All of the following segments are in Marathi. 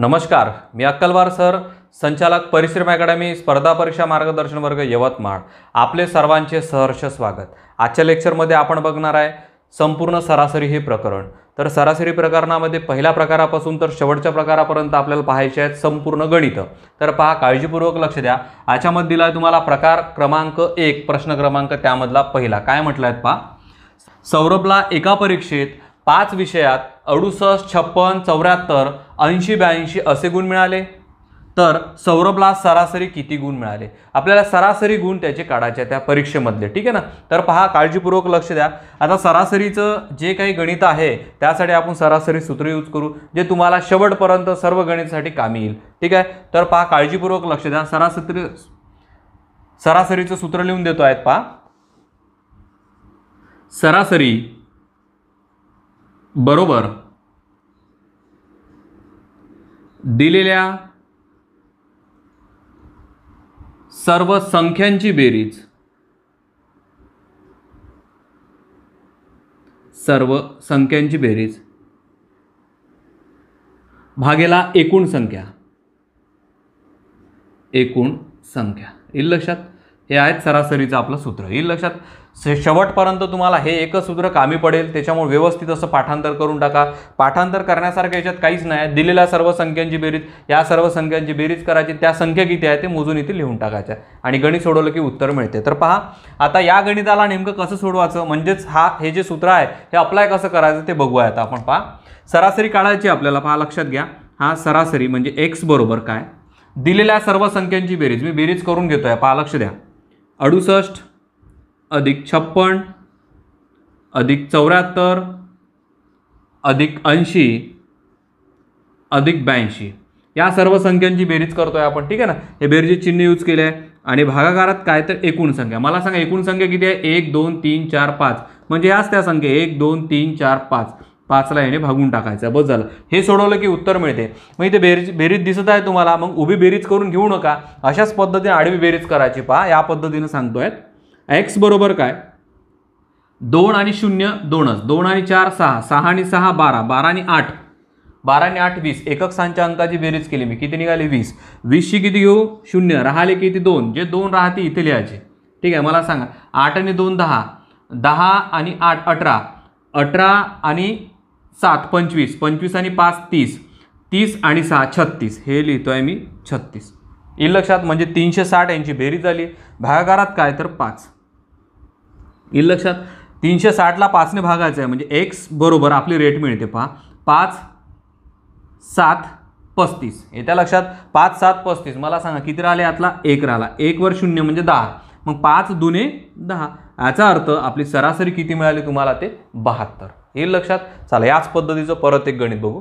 नमस्कार मी अक्कलवार सर संचालक परिश्रम अकॅडमी स्पर्धा परीक्षा मार्गदर्शन वर्ग यवतमाळ आपले सर्वांचे सहर्ष स्वागत आजच्या लेक्चरमध्ये आपण बघणार आहे संपूर्ण सरासरी हे प्रकरण तर सरासरी प्रकरणामध्ये पहिल्या प्रकारापासून तर शेवटच्या प्रकारापर्यंत आपल्याला पाहायचे आहेत संपूर्ण गणितं तर पहा काळजीपूर्वक लक्ष द्या याच्यामध्ये दिला आहे तुम्हाला प्रकार क्रमांक एक प्रश्न क्रमांक त्यामधला पहिला काय म्हटलं आहेत पहा सौरभला एका परीक्षेत पाच विषयात अडुसष्ट छप्पन चौऱ्याहत्तर ऐंशी ब्याऐंशी असे गुण मिळाले तर सौरभला सरासरी किती गुण मिळाले आपल्याला सरासरी गुण त्याचे काढायचे त्या परीक्षेमधले ठीक आहे ना तर पहा काळजीपूर्वक लक्ष द्या आता सरासरीचं जे काही गणित आहे त्यासाठी आपण सरासरी सूत्र यूज करू जे तुम्हाला शेवटपर्यंत सर्व गणितासाठी कामी येईल ठीक आहे तर पहा काळजीपूर्वक लक्ष द्या सरासरी सरासरीचं सूत्र लिहून देतो आहेत पहा सरासरी बरोबर दिलेल्या सर्व संख्यांची बेरीज सर्व संख्यांची बेरीज भागेला एकूण संख्या एकूण संख्या येईल लक्षात हे आहेत सरासरीचं आपलं सूत्र येईल लक्षात शेवटपर्यंत तुम्हाला हे एकच सूत्र कामी पडेल त्याच्यामुळे व्यवस्थित असं पाठांतर करून टाका पाठांतर करण्यासारखं याच्यात काहीच नाही दिलेल्या सर्व संख्यांची बेरीज या सर्व संख्यांची बेरीज करायची त्या संख्या किती आहे ते मोजून इथे लिहून टाकायच्या आणि गणित सोडवलं की उत्तर मिळते तर पहा आता या गणिताला नेमकं कसं सोडवायचं म्हणजेच हा हे जे सूत्र आहे हे अप्लाय कसं करायचं ते बघूया आता आपण पहा सरासरी काढायची आपल्याला पहा लक्षात घ्या हा सरासरी म्हणजे एक्स बरोबर काय दिलेल्या सर्व संख्यांची बेरीज मी बेरीज करून घेतो आहे पहा लक्ष द्या अडुसष्ट अधिक छप्पन अधिक चौऱ्याहत्तर अधिक ऐंशी अधिक ब्याऐंशी या सर्व संख्यांची बेरीज करतोय आपण ठीक आहे ना हे बेरीजचे चिन्ह यूज केले आहे आणि भागाकारात काय तर एकूण संख्या मला सांगा एकूण संख्या किती आहे एक दोन तीन चार पाच म्हणजे याच त्या संख्या एक दोन तीन चार पाच पाचला याने भागून टाकायचं बस झालं हे सोडवलं की उत्तर मिळते मग इथे बेरीज बेरीज दिसत आहे तुम्हाला मग उभी बेरीज करून घेऊ नका अशाच पद्धतीने आडवी बेरीज करायची पहा या पद्धतीनं सांगतोय एक्स बरोबर काय दोन आणि शून्य दोनच दोन आणि चार सहा सहा आणि सहा बारा बारा आणि आठ बारा आणि आठ वीस एकक सांच्या अंकाची बेरीज केली मी किती निघाली वीस वीसशी किती घेऊ शून्य राहिले किती दोन जे दोन राहते इथे लिहायचे ठीक आहे मला सांगा आठ आणि दोन दहा दहा आणि आठ अठरा अठरा आणि सात पंचवीस पंचवीस आणि पाच तीस तीस आणि सहा छत्तीस हे लिहितो आहे मी छत्तीस येईल लक्षात म्हणजे तीनशे साठ यांची बेरीज झाली भागाकारात काय तर पाच येईल लक्षात तीनशे साठला पाचने भागायचं आहे म्हणजे एक्स बरोबर आपली रेट मिळते पहा पाच सात पस्तीस येत्या लक्षात पाच सात पस्तीस मला सांगा किती राहिले यातला एक राहिला वर शून्य म्हणजे दहा मग पाच दुने दहा याचा अर्थ आपली सरासरी किती मिळाली तुम्हाला ते बहात्तर येईल लक्षात चला याच पद्धतीचं परत एक गणित बघू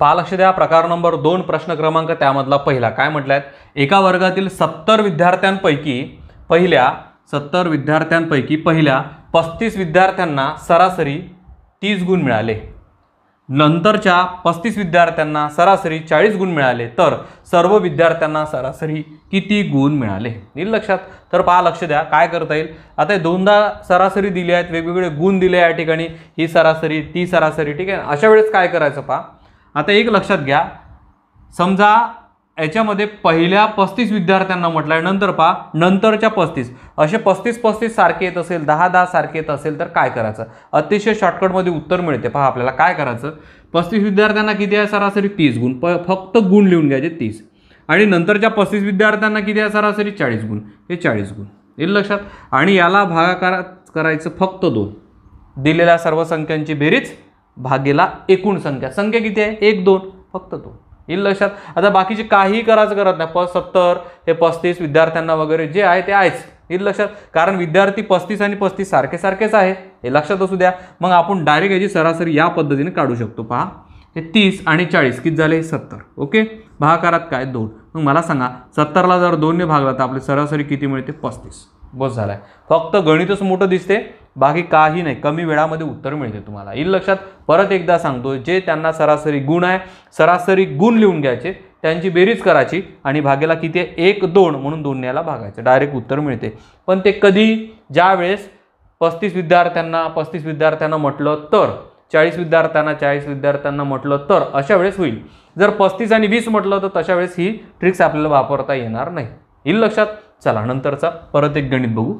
पहा लक्ष द्या प्रकार नंबर दोन प्रश्न क्रमांक त्यामधला पहिला काय म्हटलाय एका वर्गातील सत्तर विद्यार्थ्यांपैकी पहिल्या सत्तर विद्यार्थ्यांपैकी पहिल्या पस्तीस विद्यार्थ्यांना सरासरी तीस गुण मिळाले नंतरच्या पस्तीस विद्यार्थ्यांना सरासरी चाळीस गुण मिळाले तर सर्व विद्यार्थ्यांना सरासरी किती गुण मिळाले येईल लक्षात तर पहा लक्ष द्या काय करता येईल आता दोनदा सरासरी दिली आहेत वेगवेगळे गुण दिले या ठिकाणी ही सरासरी ती सरासरी ठीक आहे अशा वेळेस काय करायचं पहा आता एक लक्षात घ्या समजा याच्यामध्ये पहिल्या पस्तीस विद्यार्थ्यांना म्हटलं आहे नंतर पहा नंतरच्या पस्तीस असे पस्तीस पस्तीस सारखे येत असेल दहा दहा सारखे येत असेल तर काय करायचं अतिशय शॉर्टकटमध्ये उत्तर मिळते पहा आपल्याला काय करायचं पस्तीस विद्यार्थ्यांना किती आहे सरासरी तीस गुण प फक्त गुण लिहून घ्यायचे तीस आणि नंतरच्या पस्तीस विद्यार्थ्यांना किती आहे सरासरी चाळीस गुण हे चाळीस गुण येईल लक्षात आणि याला भागाकार करायचं फक्त दोन दिलेल्या सर्व संख्यांची बेरीज भागेला एकूण संख्या संख्या किती आहे एक दोन फक्त दोन येईल लक्षात आता बाकीचे काही करायचं करत नाही प सत्तर हे पस्तीस विद्यार्थ्यांना वगैरे जे आहे ते आहेच येईल लक्षात कारण विद्यार्थी पस्तीस आणि पस्तीस सारखे सारखेच आहे हे लक्षात असू द्या मग आपण डायरेक्ट याची सरासरी या पद्धतीने काढू शकतो पहा हे तीस आणि चाळीस किती झाले सत्तर ओके भागाकारात काय दोन मग मला सांगा सत्तरला जर दोनने भागला तर आपली सरासरी किती मिळते पस्तीस बस झाला आहे फक्त गणितच मोठं दिसते बाकी काही नाही कमी वेळामध्ये उत्तर मिळते तुम्हाला इल लक्षात परत एकदा सांगतो जे त्यांना सरासरी गुण आहे सरासरी गुण लिहून घ्यायचे त्यांची बेरीज करायची आणि भागेला किती आहे एक दोन म्हणून दोन याला भागायचं डायरेक्ट उत्तर मिळते पण ते कधी ज्या वेळेस पस्तीस विद्यार्थ्यांना पस्तीस विद्यार्थ्यांना म्हटलं तर चाळीस विद्यार्थ्यांना चाळीस विद्यार्थ्यांना म्हटलं तर अशा वेळेस होईल जर पस्तीस आणि वीस म्हटलं तर तशा वेळेस ही ट्रिक्स आपल्याला वापरता येणार नाही इल लक्षात चला नंतरचा परत एक गणित बघू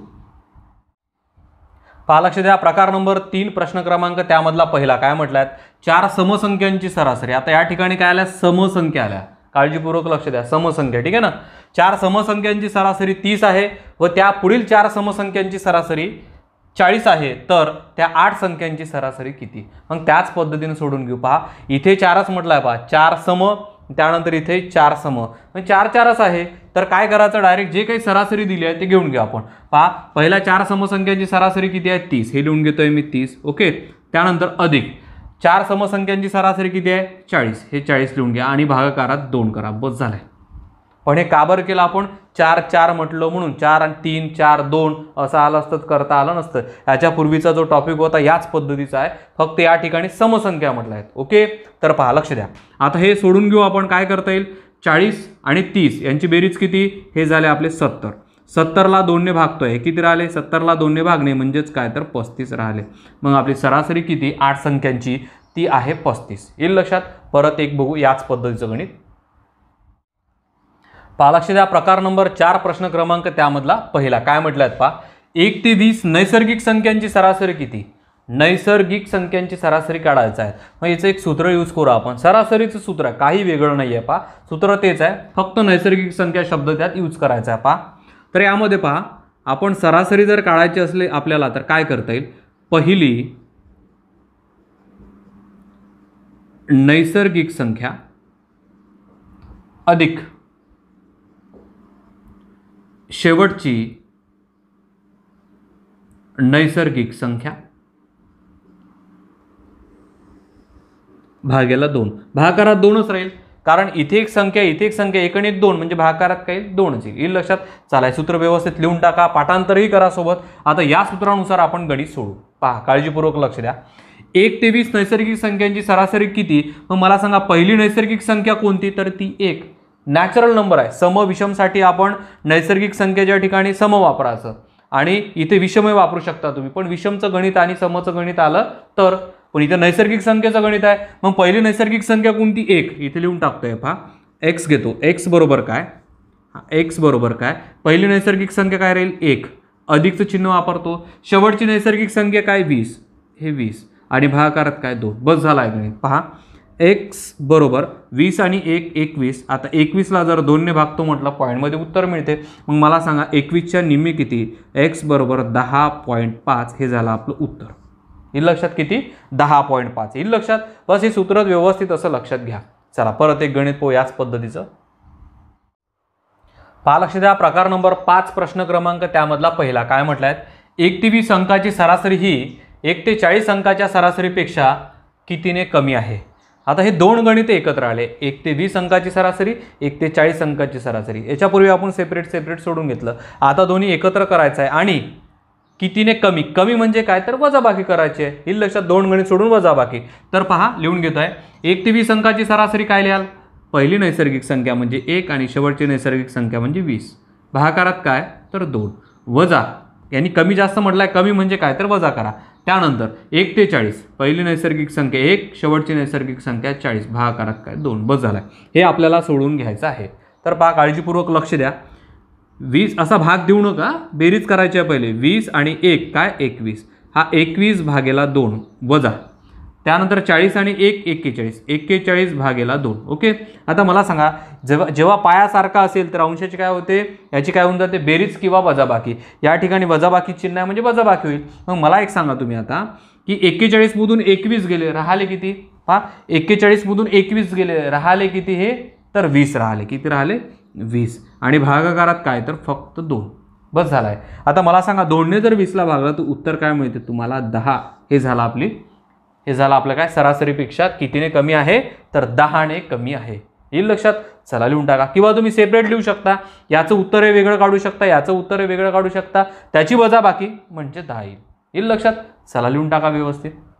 पहा लक्ष द्या प्रकार नंबर तीन प्रश्न क्रमांक त्यामधला पहिला काय म्हटलाय चार समसंख्यांची सरासरी आता या ठिकाणी काय आल्या समसंख्या आल्या काळजीपूर्वक लक्ष द्या समसंख्या ठीक आहे ना चार समसंख्यांची सरासरी तीस आहे व त्या पुढील चार समसंख्यांची सरासरी चाळीस आहे तर त्या आठ संख्यांची सरासरी किती मग त्याच पद्धतीने सोडून घेऊ पहा इथे चारच म्हटलं आहे पहा चार सम त्यानंतर इथे चार सम चार चारच आहे तर काय करायचं डायरेक्ट जे काही सरासरी दिली आहे ते घेऊन घ्या आपण पहा पहिल्या चार समसंख्यांची सरासरी किती आहे तीस हे लिहून घेतोय मी तीस ओके त्यानंतर अधिक चार समसंख्यांची सरासरी किती आहे चाळीस हे चाळीस लिहून घ्या आणि भागाकारात दोन करा बस झालंय पण हे काबर केलं आपण चार चार म्हटलं म्हणून चार आणि तीन चार दोन असं आलं असतं करता आलं नसतं याच्यापूर्वीचा जो टॉपिक होता याच पद्धतीचा आहे फक्त या ठिकाणी समसंख्या म्हटल्या आहेत ओके तर पहा लक्ष द्या आता हे सोडून घेऊ आपण काय करता येईल चाळीस आणि तीस यांची बेरीज किती हे झाले आपले सत्तर सत्तरला दोनने भागतो आहे किती राहिले सत्तरला दोनने भागणे म्हणजेच काय तर पस्तीस राहिले मग आपली सरासरी किती आठ संख्यांची ती आहे पस्तीस येईल लक्षात परत एक बघू याच पद्धतीचं गणित लक्ष द्या प्रकार नंबर चार प्रश्न क्रमांक त्यामधला पहिला काय म्हटलं आहेत पा एक ते वीस नैसर्गिक संख्यांची सरासरी किती नैसर्गिक संख्यांची सरासरी काढायचं आहे मग याचं एक सूत्र यूज करू आपण सरासरीचं सूत्र काही वेगळं नाही आहे पा सूत्र तेच आहे फक्त नैसर्गिक संख्या शब्द त्यात यूज करायचा आहे पा तर यामध्ये पहा आपण सरासरी जर काढायची असले आपल्याला तर काय करता येईल पहिली नैसर्गिक संख्या अधिक शेवटची नैसर्गिक संख्या भागेला दोन भाकारात दोनच राहील कारण इथे एक संख्या इथे एक संख्या एक आणि एक दोन म्हणजे भाकारात काही दोनच येईल लक्षात चालाय सूत्र व्यवस्थित लिहून टाका पाठांतरही करा सोबत आता या सूत्रानुसार आपण गणित सोडू पहा काळजीपूर्वक लक्ष द्या एक ते वीस नैसर्गिक संख्यांची सरासरी किती मग मला सांगा पहिली नैसर्गिक संख्या कोणती तर ती एक नॅचरल नंबर आहे सम विषमसाठी आपण नैसर्गिक संख्येच्या ठिकाणी सम वापरायचं आणि इथे विषमही वापरू शकता तुम्ही पण विषमचं गणित आणि समचं गणित आलं तर पण इथं नैसर्गिक संख्येचं गणित आहे मग पहिली नैसर्गिक संख्या कोणती एक इथे लिहून टाकतोय पहा एक्स घेतो एक्स बरोबर काय हां एक्स बरोबर काय पहिली नैसर्गिक संख्या काय राहील एक अधिकचं चिन्ह वापरतो शेवटची नैसर्गिक संख्या काय वीस हे वीस आणि भागाकारात काय दोन बस झाला आहे गणित पहा एक्स बरोबर वीस आणि एक एकवीस आता एकवीसला जर दोनने भागतो म्हटलं पॉईंटमध्ये उत्तर मिळते मग मला सांगा एकवीसच्या निम्मी किती एक्स बरोबर दहा पॉईंट पाच हे झालं आपलं उत्तर ही लक्षात किती दहा पॉईंट पाच येईल लक्षात बस हे सूत्र व्यवस्थित असं लक्षात घ्या चला परत एक गणित पो याच पद्धतीचं पहा लक्ष द्या प्रकार नंबर पाच प्रश्न क्रमांक त्यामधला पहिला काय एक ते वीस अंकाची सरासरी ही एक ते चाळीस अंकाच्या सरासरीपेक्षा कितीने कमी आहे आता हे दोन गणित एकत्र आले एक ते वीस अंकाची सरासरी एक ते चाळीस अंकाची सरासरी याच्यापूर्वी आपण सेपरेट सेपरेट सोडून घेतलं आता दोन्ही एकत्र करायचं आहे आणि कितीने कमी कमी म्हणजे काय तर वजाबाकी करायची आहे ही लक्षात दोन गणित सोडून वजाबाकी तर पहा लिहून घेतो आहे एक ते वीस अंकाची सरासरी काय लिहाल पहिली नैसर्गिक संख्या म्हणजे एक आणि शेवटची नैसर्गिक संख्या म्हणजे वीस भागाकारात काय तर दोन वजा यांनी कमी जास्त म्हटलं आहे कमी म्हणजे काय तर वजा करा त्यानंतर एक ते चाळीस पहिली नैसर्गिक संख्या एक शेवटची नैसर्गिक संख्या चाळीस भागाकारात काय दोन बस झाला हे आपल्याला सोडून घ्यायचं आहे तर पहा काळजीपूर्वक लक्ष द्या वीस असा भाग देऊ नका बेरीज करायची आहे पहिले वीस आणि एक काय एकवीस हा एकवीस भागेला दोन वजा त्यानंतर चाळीस आणि एक एक्केचाळीस एक्केचाळीस भागेला दोन ओके आता मला सांगा जेव्हा जेव्हा पायासारखा असेल तर अंशाचे काय होते याची काय होऊन जाते बेरीज किंवा वजाबाकी या ठिकाणी वजाबाकी चिन्ह आहे म्हणजे वजाबाकी होईल मग मला एक सांगा तुम्ही आता की एक्केचाळीसमधून एकवीस गेले राहिले किती हा एक्केचाळीसमधून एकवीस गेले राहिले किती हे तर वीस राहिले किती राहिले वीस आणि भागाकारात काय तर फक्त दोन बस झाला आहे आता मला सांगा दोनने जर वीसला भागला तर उत्तर काय मिळते तुम्हाला दहा हे झालं आपली हे झालं आपलं काय सरासरीपेक्षा कितीने कमी आहे तर दहाने कमी आहे येईल लक्षात चला लिहून टाका किंवा तुम्ही सेपरेट लिहू शकता याचं उत्तर हे वेगळं काढू शकता याचं उत्तर हे वेगळं काढू शकता त्याची वजा बाकी म्हणजे दहा येईल येईल लक्षात चला लिहून टाका व्यवस्थित